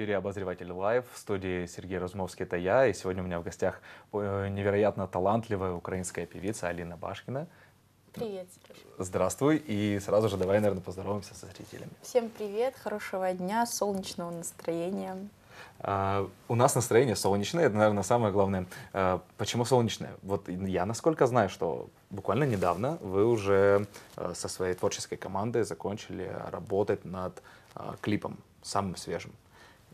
эфире «Обозреватель Лайв». В студии Сергей Розмовский – это я. И сегодня у меня в гостях э, невероятно талантливая украинская певица Алина Башкина. Привет, Сережа. Здравствуй. И сразу же давай, наверное, поздороваемся со зрителями. Всем привет, хорошего дня, солнечного настроения. А, у нас настроение солнечное, это, наверное, самое главное. А, почему солнечное? Вот я, насколько знаю, что буквально недавно вы уже а, со своей творческой командой закончили работать над клипом, самым свежим.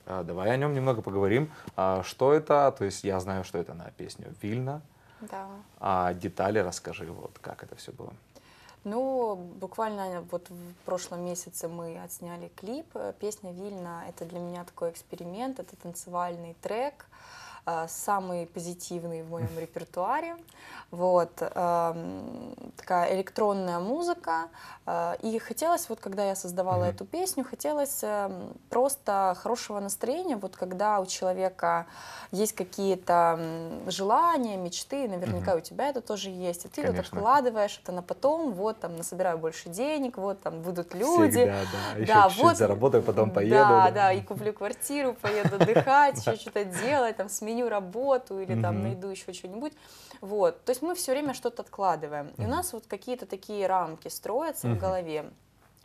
А, давай о нем немного поговорим. А, что это? То есть я знаю, что это на песню Вильна. Да. А детали расскажи, вот как это все было. Ну, буквально вот в прошлом месяце мы отсняли клип. Э, песня «Вильна» — это для меня такой эксперимент, это танцевальный трек. Uh, а, самый позитивный в моем репертуаре. Вот, эм, такая электронная музыка. Э, и хотелось, вот когда я создавала эту песню, хотелось эм, просто хорошего настроения, вот когда у человека есть какие-то желания, мечты, наверняка у тебя это тоже есть, и а ты это вот это на потом, вот там насобираю больше денег, вот там будут люди. Всегда, да, еще чуть-чуть заработаю, потом поеду. Да, да, и куплю квартиру, поеду отдыхать, еще что-то делать, там сменить сменю работу или mm-hmm. там найду еще что-нибудь. Вот, то есть мы все время что-то откладываем. mm И у нас вот какие-то такие рамки строятся mm в голове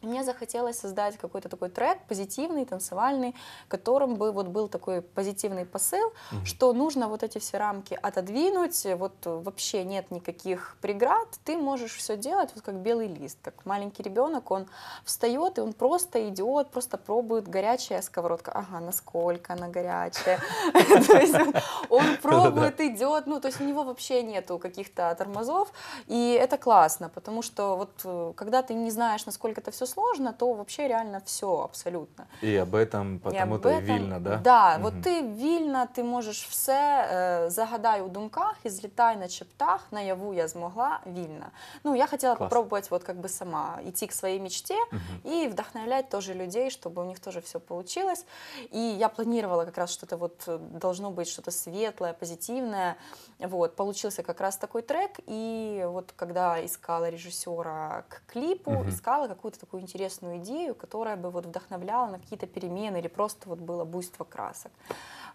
мне захотелось создать какой-то такой трек позитивный, танцевальный, которым бы вот был такой позитивный посыл, угу. что нужно вот эти все рамки отодвинуть, вот вообще нет никаких преград, ты можешь все делать вот как белый лист, как маленький ребенок, он встает и он просто идет, просто пробует горячая сковородка, ага, насколько она горячая, он пробует, идет, ну то есть у него вообще нету каких-то тормозов, и это классно, потому что вот э, когда ты не знаешь, насколько это все сложно, то вообще реально все абсолютно. И об этом, потому то этом, вільно, да? Да, угу. от ти вільна, ти можеш все е, э, загадай у думках і злітай на чептах, наяву я смогла вильно. Ну, я хотела Класс. попробовать вот как бы сама идти к своей мечте угу. и вдохновлять тоже людей, чтобы у них тоже все получилось. И я планировала как раз что-то вот э, должно быть что-то светлое, позитивное. Вот, получился как раз такой трек, и вот когда искала режиссера к клипу, угу. искала какую-то такую интересную идею, которая бы вот вдохновляла на какие-то перемены или просто вот было буйство красок.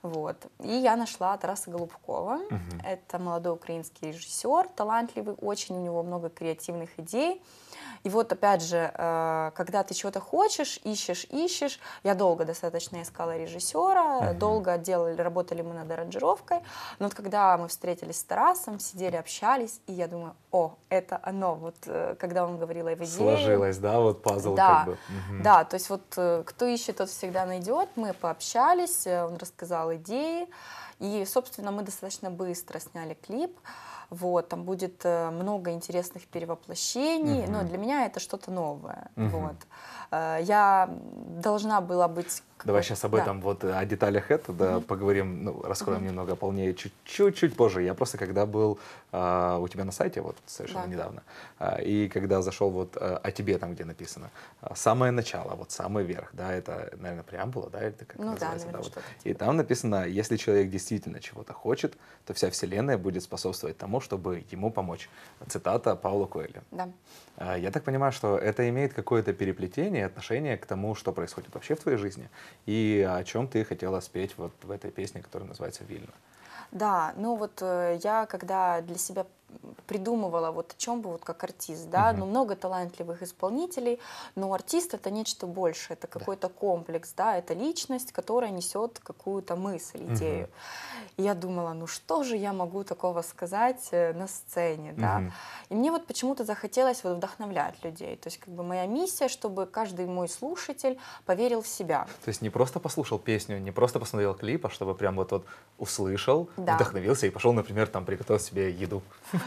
Вот. И я нашла Тараса Голубкова. Угу. Это молодой украинский режиссер, талантливый, очень у него много креативных идей. И вот опять же, э, когда ты чего-то хочешь, ищешь, ищешь, я долго достаточно искала режиссера, uh-huh. долго делали, работали мы над аранжировкой, но вот когда мы встретились с Тарасом, сидели, общались, и я думаю, о, это оно, вот э, когда он говорил о его идее. Сложилось, да, вот пазл да, как бы. Угу. Да, то есть вот э, кто ищет, тот всегда найдет, мы пообщались, он рассказал идеи, и, собственно, мы достаточно быстро сняли клип, вот, там будет э, много интересных перевоплощений, угу. но для меня это что-то новое. Угу. Вот. Э, я должна была быть Давай сейчас об этом, да. вот э, о деталях это, да, угу. поговорим, ну, раскроем угу. немного полнее чуть-чуть позже. Я просто когда был э, у тебя на сайте, вот совершенно да. недавно, э, и когда зашел вот э, о тебе там, где написано, а, самое начало, вот самый верх, да, это, наверное, преамбула, да, это как ну, называется, да, да, вот. И типа там написано, если человек действительно чего-то хочет, то вся вселенная будет способствовать тому, чтобы ему помочь. Цитата Паула Коэля. Да. я так понимаю, что это имеет какое-то переплетение, отношение к тому, что происходит вообще в твоей жизни и о чем ты хотела спеть вот в этой песне, которая называется «Вильна». Да, ну вот э, я когда для себя придумывала, вот о чем бы, вот как артист, да, угу. ну много талантливых исполнителей, но артист это нечто большее, это какой-то да. комплекс, да, это личность, которая несет какую-то мысль, идею. Угу. И я думала, ну что же я могу такого сказать э, на сцене, угу. да. И мне вот почему-то захотелось вот вдохновлять людей, то есть как бы моя миссия, чтобы каждый мой слушатель поверил в себя. То есть не просто послушал песню, не просто посмотрел клип, а чтобы прям вот, вот услышал, да. вдохновился и пошел, например, там приготовил себе еду.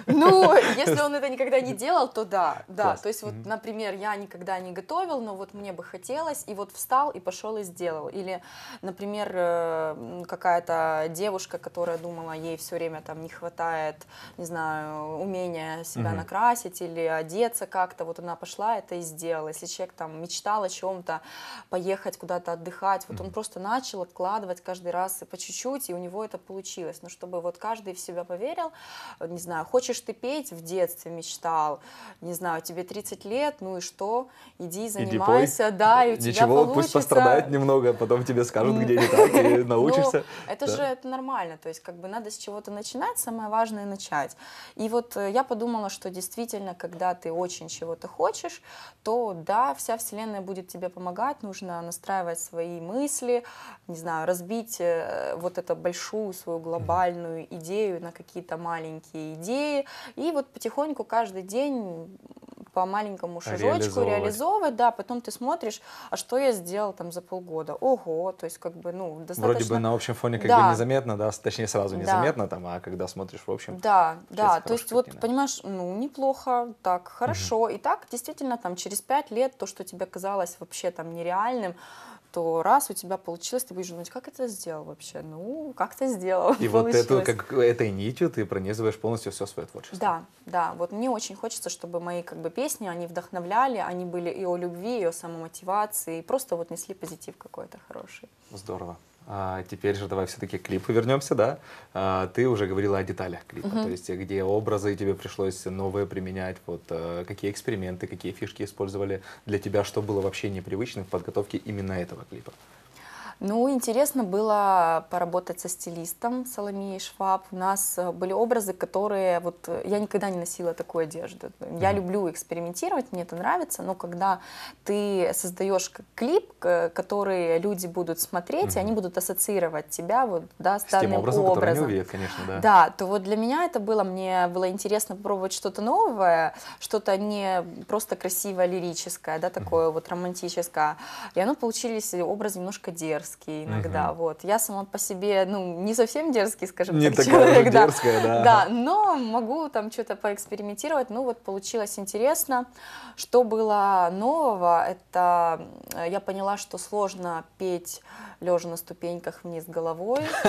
Ну, если он это никогда не делал, то да, да. Класс. То есть вот, например, я никогда не готовил, но вот мне бы хотелось, и вот встал и пошел и сделал. Или, например, э, какая-то девушка, которая думала, ей все время там не хватает, не знаю, умения себя mm накрасить или одеться как-то, вот она пошла это и сделала. Если человек там мечтал о чем-то, поехать куда-то отдыхать, вот mm он просто начал откладывать каждый раз по чуть-чуть, и у него это получилось. Но чтобы вот каждый в себя поверил, не знаю, хоть хочешь ты петь в детстве, мечтал, не знаю, тебе 30 лет, ну и что, иди занимайся, иди да, и у Ничего, тебя получится. пусть пострадает немного, а потом тебе скажут, где не так, и ну, научишься. Ну, это да. же это нормально, то есть как бы надо с чего-то начинать, самое важное начать. И вот э, я подумала, что действительно, когда ты очень чего-то хочешь, то да, вся вселенная будет тебе помогать, нужно настраивать свои мысли, не знаю, разбить э, вот эту большую свою глобальную идею на какие-то маленькие идеи, идеи, и вот потихоньку каждый день по маленькому шажочку реализовывать. да, потом ты смотришь, а что я сделал там за полгода, ого, то есть как бы, ну, достаточно... Вроде бы на общем фоне как да. бы незаметно, да, точнее сразу незаметно да. там, а когда смотришь в общем... Да, да, то есть картина. вот, понимаешь, ну, неплохо, так, хорошо, угу. и так действительно там через пять лет то, что тебе казалось вообще там нереальным, то раз у тебя получилось, ты будешь думать, как это сделал вообще? Ну, как ты сделал? И вот эту, как, этой нитью ты пронизываешь полностью все свое творчество. Да, да. Вот мне очень хочется, чтобы мои как бы песни, они вдохновляли, они были и о любви, и о самомотивации, и просто вот несли позитив какой-то хороший. Здорово. А теперь же давай все-таки к клипу вернемся, да? А, ты уже говорила о деталях клипа, Uh -huh. то есть где образы тебе пришлось новые применять, вот э, какие эксперименты, какие фишки использовали для тебя, что было вообще непривычным в подготовке именно этого клипа? Ну, интересно было поработать со стилистом Соломеей Шваб. У нас э, были образы, которые... Вот э, я никогда не носила такую одежду. Я mm-hmm. люблю экспериментировать, мне это нравится, но когда ты создаешь клип, который люди будут смотреть, mm-hmm. и они будут ассоциировать тебя вот, да, с, данным образом. образом. Они увидят, конечно, да. Да, то вот для меня это было, мне было интересно попробовать что-то новое, что-то не просто красиво лирическое, да, такое mm-hmm. вот романтическое. И оно получились образы немножко дерзкие дерзкий иногда, угу. вот. Я сама по себе, ну, не совсем дерзкий, скажем не так, человек, да. Дерзкая, да. Да, но могу там что-то поэкспериментировать, ну, вот получилось интересно. Что было нового, это э, я поняла, что сложно петь лежа на ступеньках вниз головой.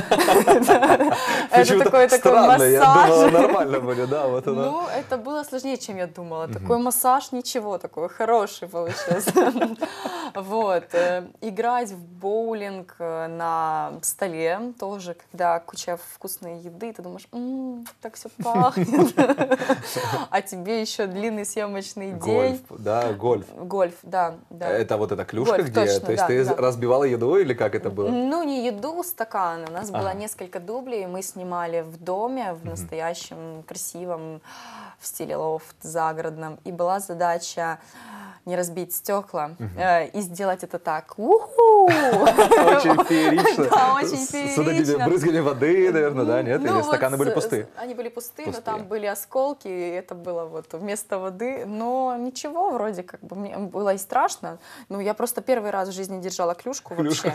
Это такой такой массаж. нормально будет, да, вот оно. Ну, это было сложнее, чем я думала. Такой массаж, ничего, такой хороший получился. Вот. Э, играть в боулинг роллинг э, на столе тоже, когда куча вкусной еды, ты думаешь, м-м, так все пахнет. А тебе еще длинный съемочный день. Гольф, да, гольф. Гольф, да. Это вот эта клюшка где? То есть ты разбивала еду или как это было? Ну, не еду, а стакан. У нас а. было несколько дублей, мы снимали в доме, в настоящем красивом в стиле лофт загородном. И была задача не разбить стекла э, и сделать это так. Уху! Очень феерично. Да, очень феерично. Сюда брызгали воды, наверное, да, нет? Или ну стаканы были пусты? Они были пусты, но там были осколки, и это было вот вместо воды. Но ничего, вроде как бы мне было и страшно. Ну, я просто первый раз в жизни держала клюшку вообще.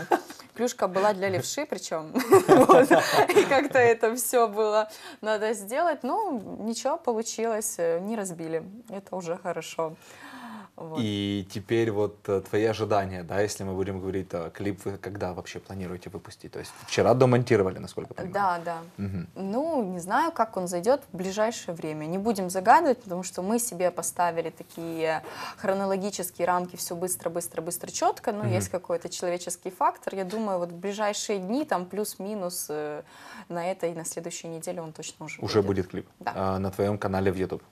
Клюшка была для левши причем. И как-то это все было надо сделать. Ну, ничего, получилось, э, не разбили. Это уже хорошо. Вот. И теперь вот э, твои ожидания, да, если мы будем говорить о клип, вы когда вообще планируете выпустить? То есть вчера домонтировали, насколько я понимаю? Да, да. Угу. Ну, не знаю, как он зайдет в ближайшее время. Не будем загадывать, потому что мы себе поставили такие хронологические рамки, все быстро, быстро, быстро, четко, но угу. есть какой-то человеческий фактор. Я думаю, вот в ближайшие дни там плюс-минус э, на этой и на следующей неделе он точно уже Уже будет, будет клип? Да. А, на твоем канале в YouTube?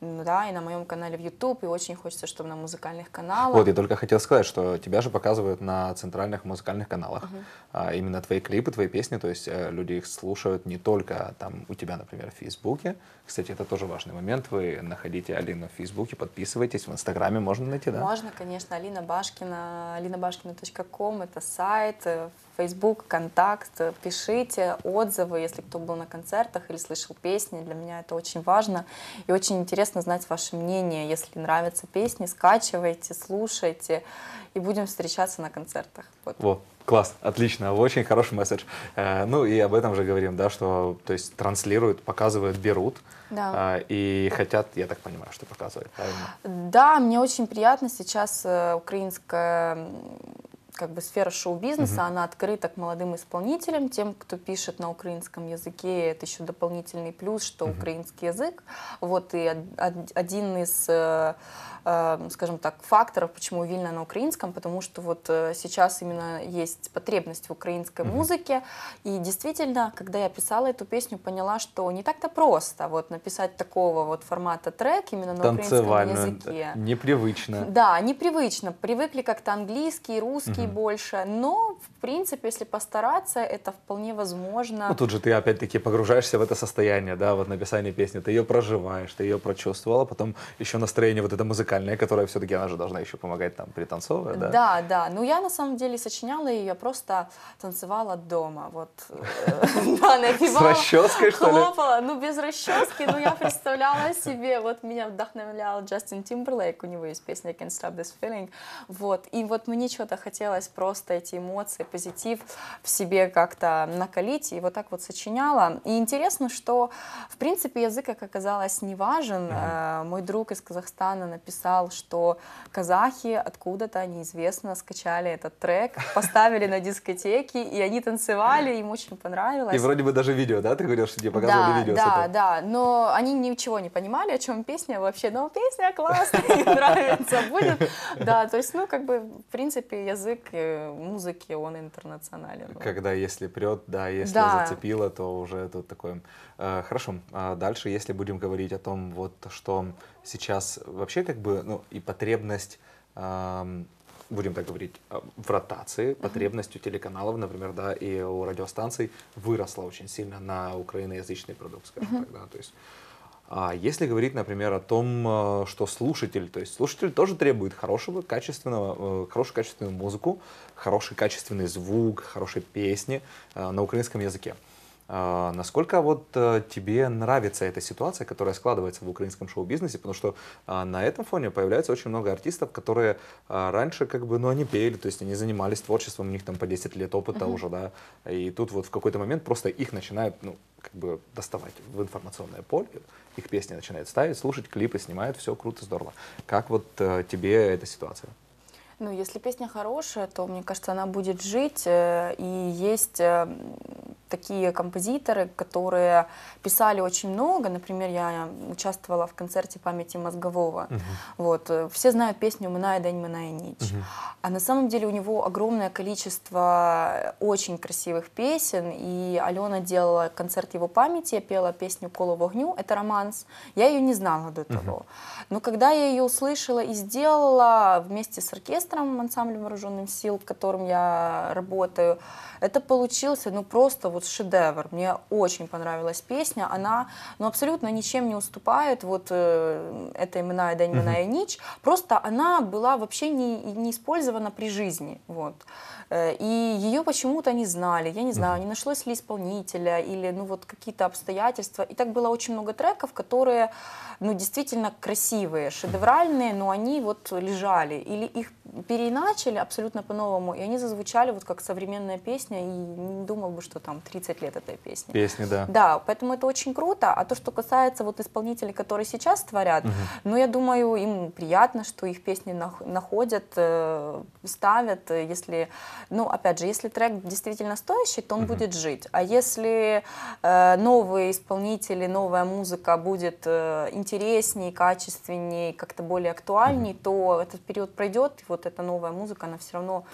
да, и на моем канале в YouTube, и очень хочется, чтобы на музыкальных каналах. Вот, я только хотел сказать, что тебя же показывают на центральных музыкальных каналах. Uh-huh. А, именно твои клипы, твои песни, то есть э, люди их слушают не только там у тебя, например, в Фейсбуке. Кстати, это тоже важный момент. Вы находите Алину в Фейсбуке, подписывайтесь, в Инстаграме можно найти, да? Можно, конечно, Алина Башкина, alinabashkina.com, это сайт, э, Facebook, контакт, э, пишите отзывы, если кто был на концертах или слышал песни. Для меня это очень важно и очень интересно знать ваше мнение. Если нравятся песни, скачивайте, слушайте и будем встречаться на концертах. Вот. Во. Класс, отлично, очень хороший месседж. Э, ну и об этом же говорим, да, что то есть транслируют, показывают, берут. Да. А, и хотят, я так понимаю, что показывают, правильно? Да, мне очень приятно сейчас э, украинская как бы сфера шоу-бизнеса, угу. она открыта к молодым исполнителям, тем, кто пишет на украинском языке, это еще дополнительный плюс, что угу. украинский язык. Вот и один из, э, э, скажем так, факторов, почему Вильна на украинском, потому что вот э, сейчас именно есть потребность в украинской угу. музыке, и действительно, когда я писала эту песню, поняла, что не так-то просто вот написать такого вот формата трек именно на украинском языке. Непривычно. Да, непривычно. Привыкли как-то английский, русский, больше. Но, в принципе, если постараться, это вполне возможно. Ну, тут же ты опять-таки погружаешься в это состояние, да, вот написание песни. Ты ее проживаешь, ты ее прочувствовала, потом еще настроение вот это музыкальное, которое все-таки она же должна еще помогать там пританцовывать, да? Да, да. Ну, я на самом деле сочиняла ее, просто танцевала дома. Вот, да, э, напевала. С расческой, что ли? Хлопала. Ну, без расчески, но я представляла себе, вот меня вдохновлял Джастин Тимберлейк, у него есть песня «I can't stop this feeling». Вот, и вот мне что-то хотелось хотелось просто эти эмоции, позитив в себе как-то накалить, и вот так вот сочиняла. И интересно, что, в принципе, язык, как оказалось, не важен. Mm -hmm. Мой друг из Казахстана написал, что казахи откуда-то неизвестно скачали этот трек, поставили на дискотеки, и они танцевали, им очень понравилось. И вроде бы даже видео, да, ты говорил, что тебе показывали да, видео? Да, да, но они ничего не понимали, о чем песня вообще, но песня классная, нравится, будет. Да, то есть, ну, как бы, в принципе, язык язык э, музыки, он интернационален. Когда если прет, да, если да. зацепило, то уже тут такое. Э, хорошо, а дальше, если будем говорить о том, вот что сейчас вообще как бы, ну и потребность будем так говорить, э, в ротации потребность у телеканалов, например, да, и у радиостанций выросла очень сильно на украиноязычный продукт, скажем так, да, то есть а если говорить, например, о том, э, что слушатель, то есть слушатель тоже требует хорошего, качественного, э, хорошую качественную музыку, хороший качественный звук, хорошие песни э, на украинском языке. А насколько вот тебе нравится эта ситуация, которая складывается в украинском шоу-бизнесе, потому что а, на этом фоне появляется очень много артистов, которые а, раньше как бы, ну, они пели, то есть они занимались творчеством, у них там по 10 лет опыта uh-huh. уже, да, и тут вот в какой-то момент просто их начинают, ну, как бы доставать в информационное поле, их песни начинают ставить, слушать клипы, снимают все круто, здорово. Как вот э, тебе эта ситуация? Ну, если песня хорошая, то, мне кажется, она будет жить. Э, и есть э, такие композиторы, которые писали очень много. Например, я участвовала в концерте памяти Мозгового. Угу. Вот. Э, все знают песню «Мная день, мная нич». Угу. Uh А на самом деле у него огромное количество очень красивых песен. И Алена делала концерт его памяти, я пела песню «Коло в огню», это романс. Я ее не знала до того. Угу. Но когда я ее услышала и сделала вместе с оркестром, оркестром, ансамблем вооруженных сил, в котором я работаю. Это получился, ну, просто вот шедевр. Мне очень понравилась песня. Она, ну, абсолютно ничем не уступает вот э, этой «Миная день, миная нич». Просто она была вообще не, не использована при жизни, вот. Э, и ее почему-то не знали, я не знаю, не нашлось ли исполнителя или, ну, вот какие-то обстоятельства. И так было очень много треков, которые, ну, действительно красивые, шедевральные, но они вот лежали, или их переиначили абсолютно по-новому, и они зазвучали вот как современная песня, и не думал бы, что там 30 лет этой песни. Песни, да. Да, поэтому это очень круто. А то, что касается вот исполнителей, которые сейчас творят, угу. ну, я думаю, им приятно, что их песни находят, э, ставят, э, если, ну, опять же, если трек действительно стоящий, то он угу. будет жить. А если э, новые исполнители, новая музыка будет э, интереснее, качественнее, как-то более актуальней, угу. то этот период пройдет, вот это новая музыка, она все равно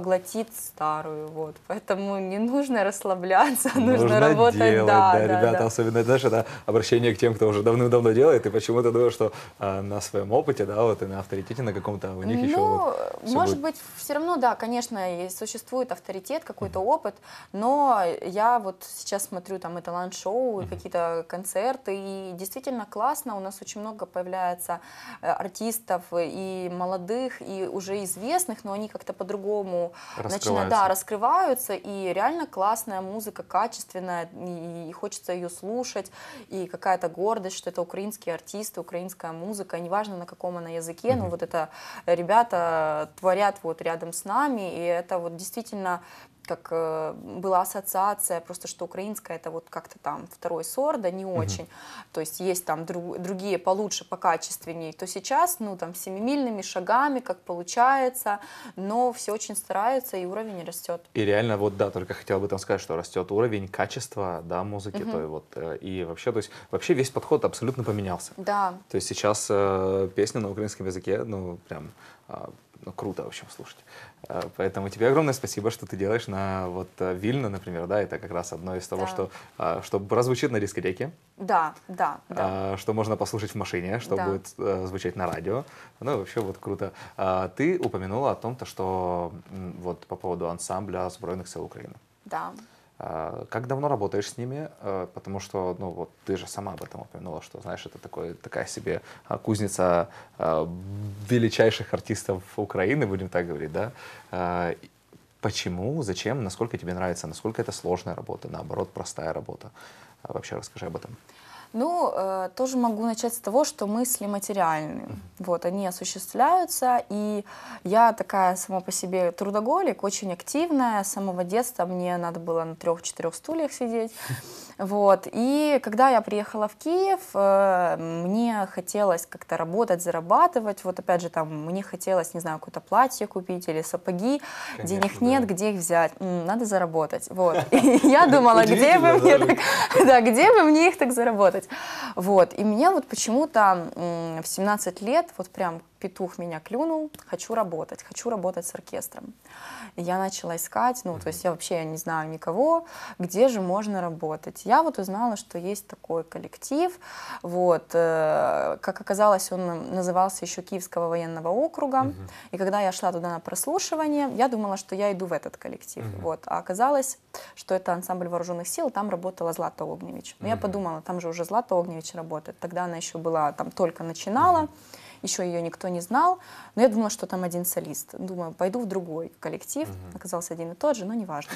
поглотит старую, вот. Поэтому не нужно расслабляться, нужно, нужно работать. Делать, да, да, да, ребята, да. особенно, знаешь, это обращение к тем, кто уже давным-давно делает, и почему-то думаю, что а, на своем опыте, да, вот и на авторитете на каком-то у них ну, еще вот может будет. быть, все равно, да, конечно, существует авторитет, какой-то mm-hmm. опыт, но я вот сейчас смотрю там и талант-шоу, mm-hmm. какие-то концерты, и действительно классно, у нас очень много появляется э, артистов и молодых, и уже известных, но они как-то по-другому начинают, да, раскрываются, и реально классная музыка, качественная, и, и хочется ее слушать, и какая-то гордость, что это украинские артисты, украинская музыка, неважно на каком она языке, mm-hmm. но вот это ребята творят вот рядом с нами, и это вот действительно как э, была ассоциация, просто что украинская это вот как-то там второй сорт, да не очень, угу. то есть есть там друг, другие получше, покачественней, то сейчас, ну там семимильными шагами, как получается, но все очень стараются и уровень растет. И реально вот да, только хотел бы там сказать, что растет уровень, качества, да, музыки, угу. то и вот, э, и вообще, то есть вообще весь подход абсолютно поменялся. Да. То есть сейчас э, песня на украинском языке, ну прям а, ну, круто, в общем, слушать. Э, поэтому тебе огромное спасибо, что ты делаешь на вот э, Вильно, например, да, это как раз одно из того, да. что, э, что прозвучит на дискотеке. Да, да, да. Что можно послушать в машине, что да. будет звучать на радио. Ну, вообще вот круто. Ты упомянула о том, то, что вот по поводу ансамбля Сбройных сил Украины. Да. А, как давно работаешь с ними? А, потому что, ну вот, ты же сама об этом упомянула, что, знаешь, это такой, такая себе а, кузница величайших артистов Украины, будем так говорить, да? Почему, зачем, насколько тебе нравится, насколько это сложная работа, наоборот, простая работа? Вообще расскажи об этом. Ну, э, тоже могу начать с того, что мысли материальны. Вот, они осуществляются, и я такая сама по себе трудоголик, очень активная, с самого детства мне надо было на трех-четырех стульях сидеть. Вот, и когда я приехала в Киев, э, мне хотелось как-то работать, зарабатывать, вот опять же там мне хотелось, не знаю, какое-то платье купить или сапоги, Конечно, денег да. нет, где их взять, надо заработать, вот. И я думала, где бы мне так, да, где бы мне их так заработать? Вот. И меня вот почему-то в 17 лет, вот прям петух меня клюнул, хочу работать, хочу работать с оркестром. я начала искать, ну, то есть я вообще не знаю никого, где же можно работать. Я вот узнала, что есть такой коллектив, вот, э, как оказалось, он назывался еще Киевского военного округа, угу. и когда я шла туда на прослушивание, я думала, что я иду в этот коллектив, угу. вот, а оказалось, что это ансамбль вооруженных сил, там работала Злата Огневич. Но угу. я подумала, там же уже Злата Огневич работает, тогда она еще была, там только начинала, угу еще ее никто не знал, но я думала, что там один солист. Думаю, пойду в другой коллектив, угу. оказался один и тот же, но неважно.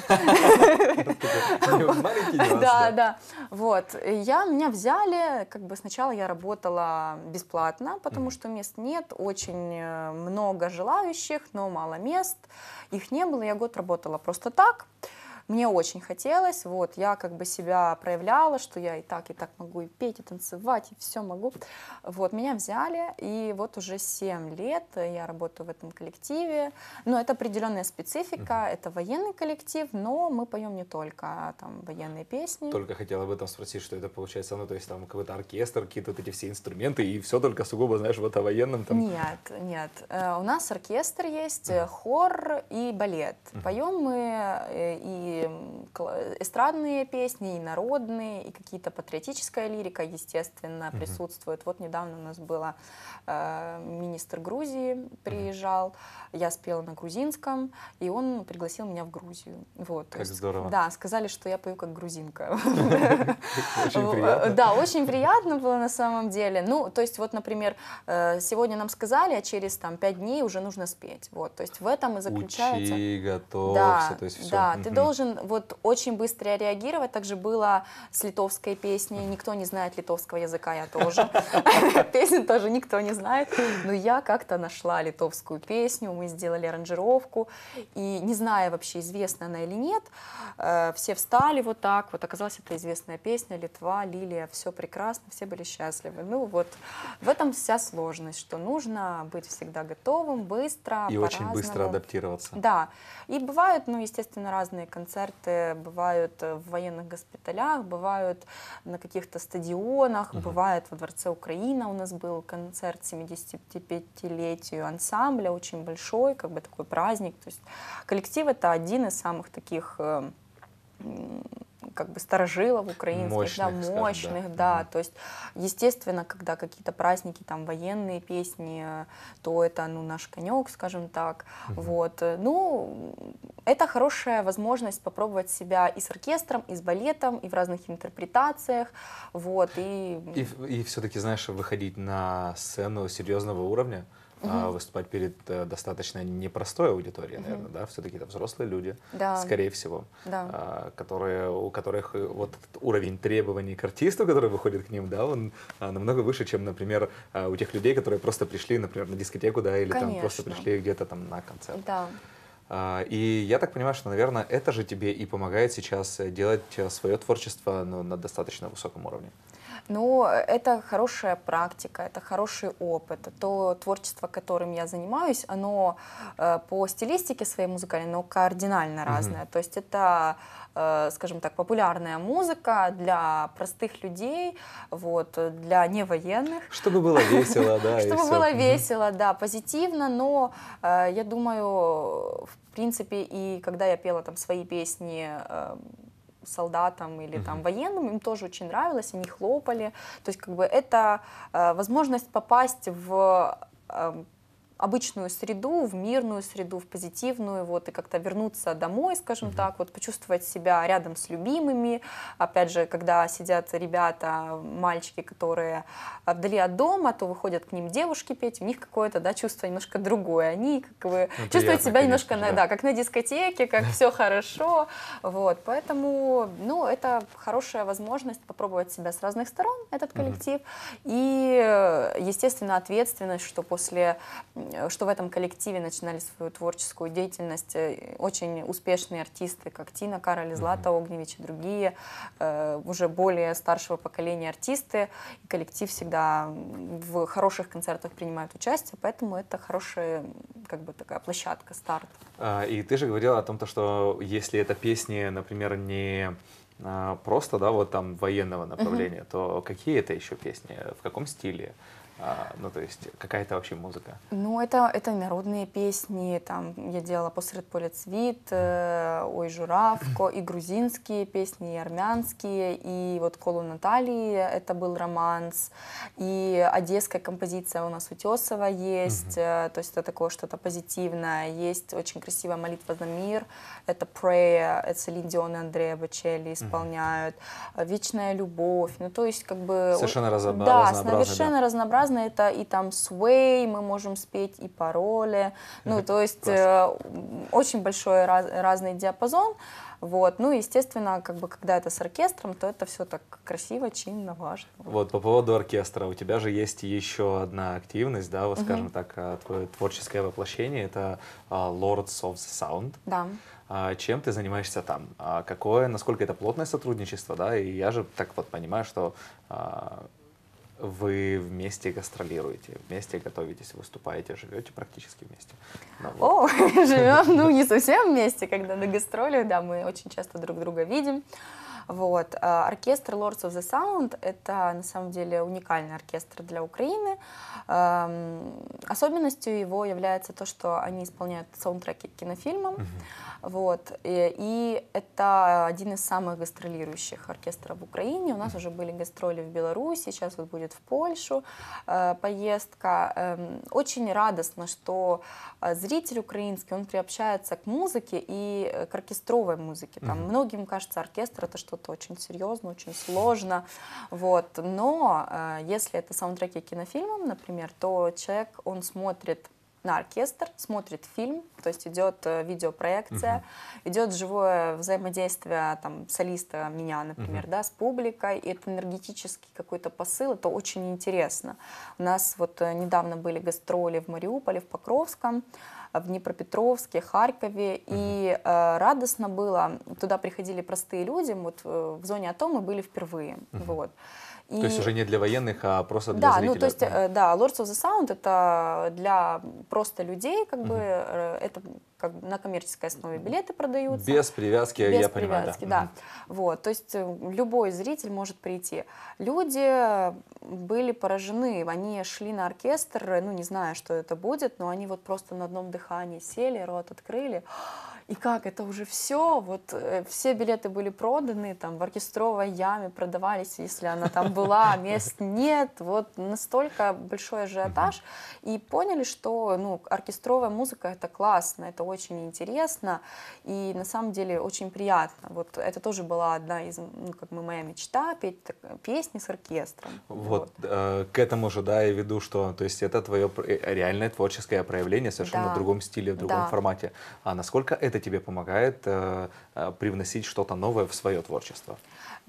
Да, да. Вот, я, меня взяли, как бы сначала я работала бесплатно, потому что мест нет, очень э, много желающих, но мало мест, их не было, я год работала просто так, мне очень хотелось, вот, я как бы себя проявляла, что я и так, и так могу и петь, и танцевать, и все могу. Вот, меня взяли, и вот уже 7 лет я работаю в этом коллективе. Но это определенная специфика, uh это военный коллектив, но мы поем не только а там военные песни. Только хотела об этом спросить, что это получается, ну, то есть там какой-то оркестр, какие-то вот эти все инструменты, и все только сугубо, знаешь, вот о военном там. Нет, нет. Э, у нас оркестр есть, uh хор и балет. uh Поем мы э, и и эстрадные песни, и народные, и какие-то патриотическая лирика, естественно, угу. присутствует. Вот недавно у нас было э, министр Грузии приезжал, я спела на грузинском, и он пригласил меня в Грузию. Вот. Как есть, здорово. Да, сказали, что я пою как грузинка. Да, очень приятно было на самом деле. Ну, то есть вот, например, э, сегодня нам сказали, а через там пять дней уже нужно спеть. Вот, то есть в этом и заключается. Учи, готовься, то есть все. Да, ты должен должен вот очень быстро реагировать. Также было с литовской песней. Никто не знает литовского языка, я тоже. песню тоже никто не знает. Но я как-то нашла литовскую песню, мы сделали аранжировку. И не зная вообще, известна она или нет, э, все встали вот так. Вот оказалась это известная песня «Литва», «Лилия», все прекрасно, все были счастливы. Ну вот в этом вся сложность, что нужно быть всегда готовым, быстро, И очень быстро адаптироваться. Да. И бывают, ну, естественно, разные концерты концерты бывают э, в военных госпиталях, бывают на каких-то стадионах, угу. бывает во Дворце Украина у нас был концерт 75-летию ансамбля, очень большой, как бы такой праздник. То есть коллектив — это один из самых таких э, как бы старожилов украинских, мощных, да, мощных, скажем, да. да. Угу. То есть, естественно, когда какие-то праздники, там, военные песни, то это, ну, наш конек, скажем так. Угу. Вот. Ну, это хорошая возможность попробовать себя и с оркестром, и с балетом, и в разных интерпретациях, вот, и... И, и все-таки, знаешь, выходить на сцену серьезного уровня, угу. выступать перед э, достаточно непростой аудиторией, угу. наверное, да, все-таки это взрослые люди, да. скорее всего, да. А, которые, у которых э, вот уровень требований к артисту, который выходит к ним, да, он а, намного выше, чем, например, у тех людей, которые просто пришли, например, на дискотеку, да, или Конечно. там просто пришли где-то там на концерт. Да. И я так понимаю, что, наверное, это же тебе и помогает сейчас э, делать свое творчество ну, на достаточно высоком уровне. Ну, это хорошая практика, это хороший опыт. То творчество, которым я занимаюсь, оно э, по стилистике своей музыкальной, но кардинально разное. Mm-hmm. То есть это, э, скажем так, популярная музыка для простых людей, вот, для невоенных. Чтобы было весело, да. Чтобы было весело, да, позитивно, но э, я думаю, в принципе, и когда я пела там свои песни э, солдатам или угу. там военным, им тоже очень нравилось, они хлопали. То есть как бы это э, возможность попасть в э, обычную среду, в мирную среду, в позитивную, вот, и как-то вернуться домой, скажем так, вот, почувствовать себя рядом с любимыми. Опять же, когда сидят ребята, мальчики, которые вдали от дома, то выходят к ним девушки петь, у них какое-то, да, чувство немножко другое. Они, как бы ну, чувствуют себя конечно, немножко, да. На, да, как на дискотеке, как все хорошо, вот, поэтому, ну, это хорошая возможность попробовать себя с разных сторон, этот коллектив, и, естественно, ответственность, что после что в этом коллективе начинали свою творческую деятельность э, очень успешные артисты, как Тина Кароль, Злата Огневич и другие, э, уже более старшего поколения артисты. И коллектив всегда в хороших концертах принимает участие, поэтому это хорошая как бы такая площадка, старт. А, и ты же говорила о том, что если эта песня, например, не а, просто, да, вот там военного направления, uh-huh. то какие это еще песни, в каком стиле? А, ну, то есть, какая это вообще музыка? Ну, это, это народные песни, там, я делала «Посред поле цвит», э, «Ой, журавко», и грузинские песни, и армянские, и вот «Колу Натальи» это был романс, и одесская композиция у нас «Утесова» есть, угу. то есть это такое что-то позитивное, есть очень красивая молитва за мир, это «Prayer», это Селин Дион и Андрея Бачелли исполняют, угу. «Вечная любовь», ну, то есть, как бы... Совершенно разнообразно. Да, совершенно да. разнообразно разное, это и там sway, мы можем спеть и пароли, ну, то есть э, очень большой раз, разный диапазон, вот, ну, естественно, как бы, когда это с оркестром, то это все так красиво, чинно, важно. Вот, по поводу оркестра, у тебя же есть еще одна активность, да, вот, скажем угу. так, э, твое творческое воплощение, это э, Lords of the Sound. Да. А чем ты занимаешься там? А какое, насколько это плотное сотрудничество, да? И я же так вот понимаю, что а, вы вместе гастролируете, вместе готовитесь, выступаете, живете практически вместе. Ну, вот. О, живем, ну не совсем вместе, когда на гастролях, да, мы очень часто друг друга видим. Вот. Э, оркестр Lords of the Sound — это, на самом деле, уникальный оркестр для Украины. Эм, особенностью его является то, что они исполняют саундтреки к кинофильмам. Вот. И, и это один из самых гастролирующих оркестров в Украине. У нас уже были гастроли в Беларуси, сейчас вот будет в Польшу э, поездка. Э, очень радостно, что э, зритель украинский, он приобщается к музыке и э, к оркестровой музыке. Там многим кажется оркестр — это что что-то очень серьезно, очень сложно. Вот. Но э, если это саундтреки кинофильмом, например, то человек, он смотрит на оркестр, смотрит фильм, то есть идет э, видеопроекция, uh-huh. идет живое взаимодействие там, солиста, меня, например, uh-huh. да, с публикой, и это энергетический какой-то посыл, это очень интересно. У нас вот э, недавно были гастроли в Мариуполе, в Покровском, в Днепропетровске, Харькове, угу. и э, радостно было, туда приходили простые люди, вот э, в зоне АТО мы были впервые, угу. вот. И... То есть уже не для военных, а просто для да, зрителей. ну то есть, э, да, Lords of the Sound это для просто людей, как uh-huh. бы, э, это как бы на коммерческой основе билеты продаются. Без привязки, Без я привязки, понимаю. Без привязки, да. да. Uh-huh. Вот, то есть э, любой зритель может прийти. Люди были поражены, они шли на оркестр, ну не знаю, что это будет, но они вот просто на одном дыхании сели, рот открыли, и как это уже все, вот э, все билеты были проданы, там в оркестровой яме продавались, если она там была, мест нет, вот настолько большой ажиотаж, и поняли, что, ну, оркестровая музыка это классно, это очень интересно, и на самом деле очень приятно, вот это тоже была одна из, ну, как бы моя мечта, петь так, песни с оркестром. Вот, вот. Э, к этому же, да, я веду, что, то есть это твое э, реальное творческое проявление совершенно да. в другом стиле, в другом да. формате, а насколько это тебе помогает э, э, привносить что-то новое в свое творчество?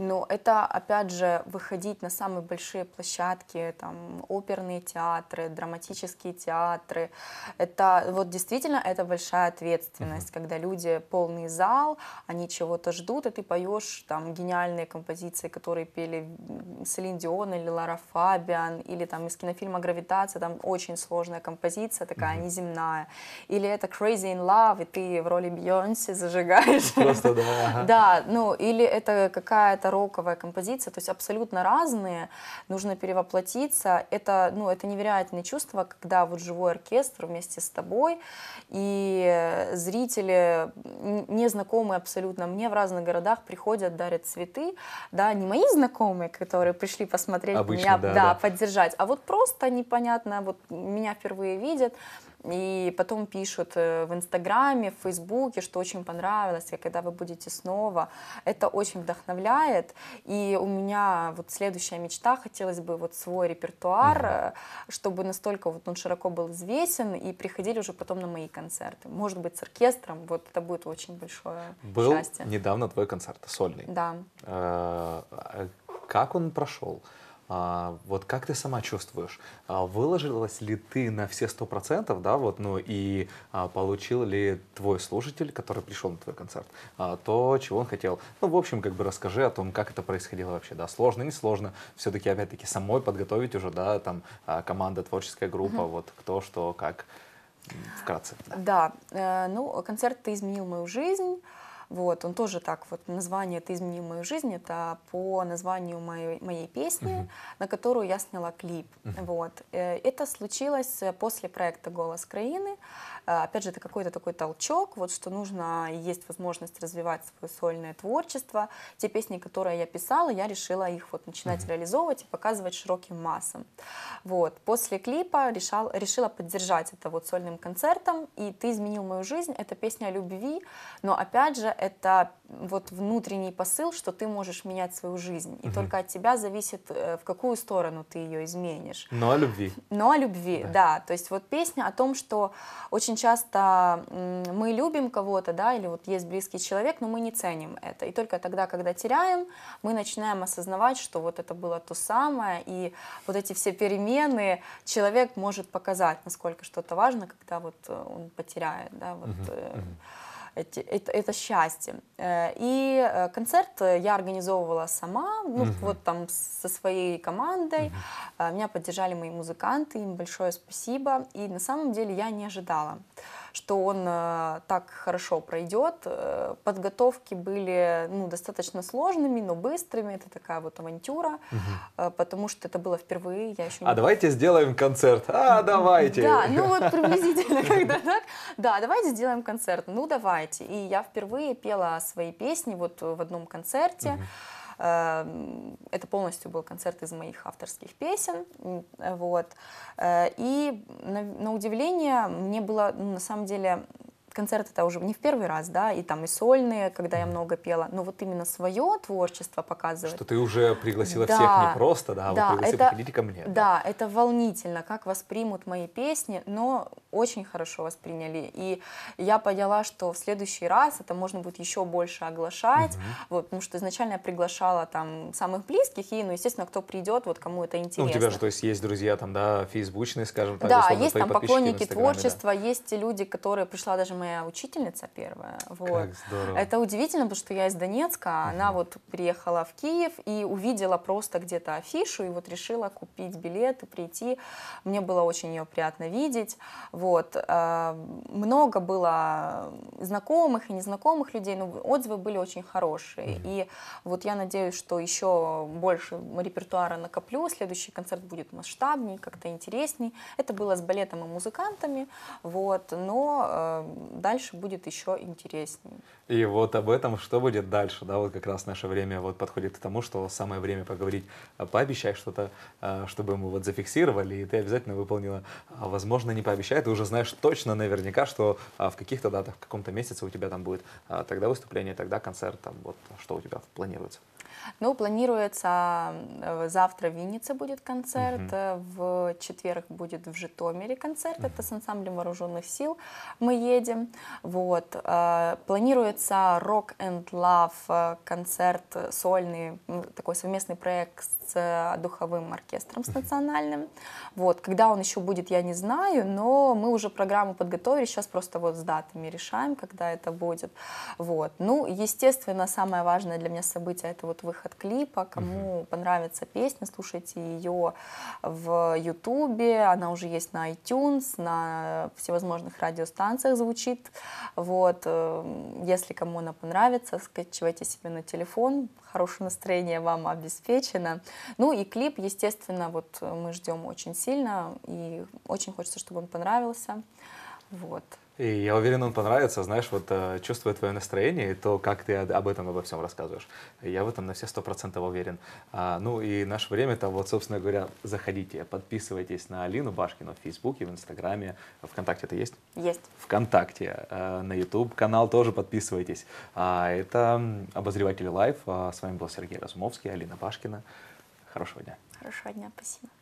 Но это, опять же, выходить на самые большие площадки, там, оперные театры, драматические театры. Это вот действительно это большая ответственность, uh-huh. когда люди полный зал, они чего-то ждут, и ты поешь там гениальные композиции, которые пели Селин Дион или Лара Фабиан, или там из кинофильма «Гравитация», там очень сложная композиция, такая uh-huh. неземная. Или это «Crazy in Love», и ты в роли Бьонси зажигаешь. Просто, да. Да, ну, или это какая-то роковая композиция, то есть абсолютно разные, нужно перевоплотиться. Это, ну, это невероятное чувство, когда вот живой оркестр вместе с тобой, и зрители, незнакомые абсолютно мне в разных городах, приходят, дарят цветы, да, не мои знакомые, которые пришли посмотреть Обычно, меня, да, да, да, поддержать, а вот просто непонятно, вот меня впервые видят, и потом пишут э, в Инстаграме, в Фейсбуке, что очень понравилось, и когда вы будете снова. Это очень вдохновляет. И у меня вот следующая мечта, хотелось бы вот свой репертуар, э, чтобы настолько вот он широко был известен, и приходили уже потом на мои концерты. Может быть, с оркестром, вот это будет очень большое был счастье. недавно твой концерт, сольный. Да. Э, а, как он прошел? А, вот как ты сама чувствуешь? А, выложилась ли ты на все сто процентов, да, вот, ну и а, получил ли твой слушатель, который пришел на твой концерт, то, чего он хотел? Ну, в общем, как бы расскажи о том, как это происходило вообще, да, сложно, не сложно, все-таки, опять-таки, самой подготовить уже, да, там, команда, творческая группа, угу. вот, кто, что, как, вкратце. Да, да э, ну, концерт «Ты изменил мою жизнь», вот, он тоже так, вот название «Ты изменил мою жизнь» — это по названию моей, моей песни, uh-huh. на которую я сняла клип. Uh-huh. Вот. Э, это случилось э, после проекта «Голос краины». А, опять же, это какой-то такой толчок, вот что нужно, есть возможность развивать свое сольное творчество. Те песни, которые я писала, я решила их вот начинать mm-hmm. реализовывать и показывать широким массам. Вот. После клипа решал, решила поддержать это вот сольным концертом, и «Ты изменил мою жизнь» — это песня о любви, но опять же, это вот внутренний посыл, что ты можешь менять свою жизнь, и угу. только от тебя зависит, э, в какую сторону ты ее изменишь. Но ну, о любви. Но ну, о любви, да. да. То есть вот песня о том, что очень часто мы любим кого-то, да, или вот есть близкий человек, но мы не ценим это. И только тогда, когда теряем, мы начинаем осознавать, что вот это было то самое, и вот эти все перемены человек может показать, насколько что-то важно, когда вот э, он потеряет, да, вот... Угу. Угу это, это счастье. Э, и э, концерт я организовывала сама, ну, угу. вот там со своей командой. Угу. Меня поддержали мои музыканты, им большое спасибо. И на самом деле я не ожидала что он э, так хорошо пройдет. Э, подготовки были ну, достаточно сложными, но быстрыми. Это такая вот авантюра, угу. потому что это было впервые. Я еще не... А давайте сделаем концерт. А, давайте. Да, ну вот приблизительно когда так. Да, давайте сделаем концерт. Ну, давайте. И я впервые пела свои песни вот в одном концерте. Угу. Эм, это полностью был концерт из моих авторских песен. Вот. Э, и на, на удивление мне было ну, на самом деле концерт это уже не в первый раз, да, и там и сольные, когда я много пела, но вот именно свое творчество показывать. Что ты уже пригласила да, всех не просто, да, а да, вы пригласили, приходите ко мне. Да, да, это волнительно, как воспримут мои песни, но очень хорошо восприняли, и я поняла, что в следующий раз это можно будет еще больше оглашать, угу. вот, потому что изначально я приглашала там самых близких, и, ну, естественно, кто придет, вот кому это интересно. Ну, у тебя же, то есть, есть друзья там, да, фейсбучные, скажем так, Да, условно, есть там поклонники творчества, да. есть люди, которые пришла даже моя учительница первая. Вот. Как здорово. Это удивительно, потому что я из Донецка, угу. она вот приехала в Киев и увидела просто где-то афишу, и вот решила купить билет и прийти. Мне было очень ее приятно видеть. Вот. Э, много было знакомых и незнакомых людей, но отзывы были очень хорошие. Угу. И вот я надеюсь, что еще больше репертуара накоплю, следующий концерт будет масштабнее, как-то интереснее. Это было с балетом и музыкантами, вот, но э, дальше будет еще интереснее. И вот об этом, что будет дальше, да, вот как раз наше время вот подходит к тому, что самое время поговорить, а, пообещай что-то, а, чтобы мы вот зафиксировали, и ты обязательно выполнила. А возможно, не пообещай, ты уже знаешь точно наверняка, что а, в каких-то датах, в каком-то месяце у тебя там будет тогда выступление, тогда концерт, там вот что у тебя планируется. Ну, планируется э, завтра в Виннице будет концерт, угу. в четверг будет в Житомире концерт, угу. это с ансамблем вооруженных сил мы едем. Вот. Э, планируется Rock and Love концерт сольный, такой совместный проект с духовым оркестром, с национальным. Вот, когда он еще будет, я не знаю, но мы уже программу подготовили, сейчас просто вот с датами решаем, когда это будет. Вот, ну, естественно, самое важное для меня событие — это вот выход клипа, кому понравится песня, слушайте ее в Ютубе, она уже есть на iTunes, на всевозможных радиостанциях звучит, вот, эм, если кому она понравится, скачивайте себе на телефон, хорошее настроение вам обеспечено. Ну и клип, естественно, вот э, мы ждем очень сильно, и очень хочется, чтобы он понравился. Вот. И я уверен, он понравится, знаешь, вот э, чувствуя твое настроение и то, как ты об этом, обо всем рассказываешь. Я в этом на все сто процентов уверен. А, ну и наше время там, вот, собственно говоря, заходите, подписывайтесь на Алину Башкину в Фейсбуке, в Инстаграме, ВКонтакте это есть? Есть. ВКонтакте, э, на YouTube канал тоже подписывайтесь. А, это обозреватель лайф. С вами был Сергей Разумовский, Алина Башкина. Хорошего дня. Хорошего дня, спасибо.